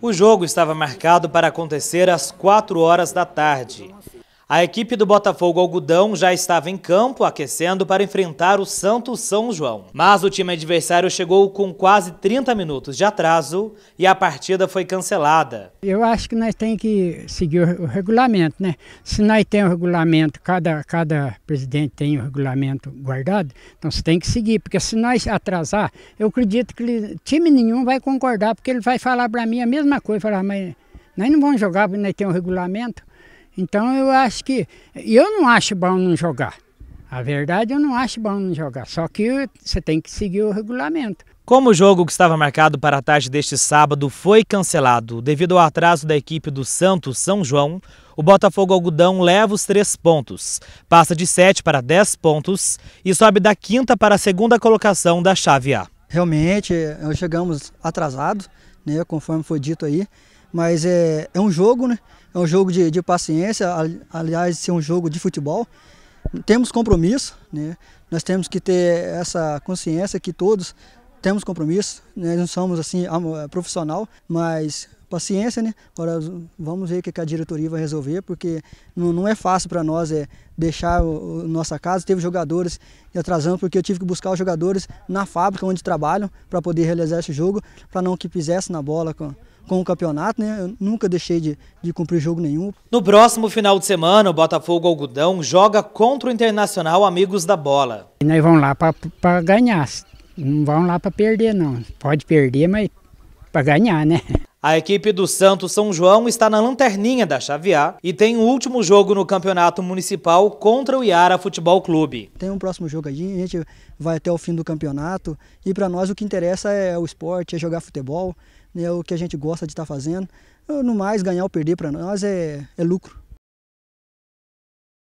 O jogo estava marcado para acontecer às 4 horas da tarde. A equipe do Botafogo Algodão já estava em campo aquecendo para enfrentar o Santos São João. Mas o time adversário chegou com quase 30 minutos de atraso e a partida foi cancelada. Eu acho que nós temos que seguir o regulamento, né? Se nós temos o regulamento, cada, cada presidente tem o regulamento guardado, então você tem que seguir, porque se nós atrasar, eu acredito que time nenhum vai concordar, porque ele vai falar para mim a mesma coisa, falar, mas nós não vamos jogar porque nós temos o regulamento. Então eu acho que. Eu não acho bom não jogar. A verdade eu não acho bom não jogar. Só que você tem que seguir o regulamento. Como o jogo que estava marcado para a tarde deste sábado foi cancelado devido ao atraso da equipe do Santos São João, o Botafogo Algodão leva os três pontos, passa de sete para dez pontos e sobe da quinta para a segunda colocação da chave A. Realmente, chegamos atrasados, né, conforme foi dito aí. Mas é, é um jogo, né? É um jogo de, de paciência, aliás, ser é um jogo de futebol. Temos compromisso, né? Nós temos que ter essa consciência que todos temos compromisso, né? não somos assim profissional, mas paciência, né? Agora vamos ver o que a diretoria vai resolver, porque não, é fácil para nós é, deixar o, o, nossa casa. Teve jogadores atrasando, porque eu tive que buscar os jogadores na fábrica onde trabalham para poder realizar esse jogo, para não que pisesse na bola com, com o campeonato, né? Eu nunca deixei de, de cumprir jogo nenhum. No próximo final de semana, o Botafogo Algodão joga contra o Internacional Amigos da Bola. E nós vamos lá para ganhar não vão lá para perder, não. Pode perder, mas para ganhar, né? A equipe do Santo São João está na lanterninha da Chave A e tem o último jogo no Campeonato Municipal contra o Iara Futebol Clube. Tem um próximo jogo aí, a gente vai até o fim do campeonato e para nós o que interessa é o esporte, é jogar futebol, né? é o que a gente gosta de estar tá fazendo. No mais, ganhar ou perder para nós é, é lucro.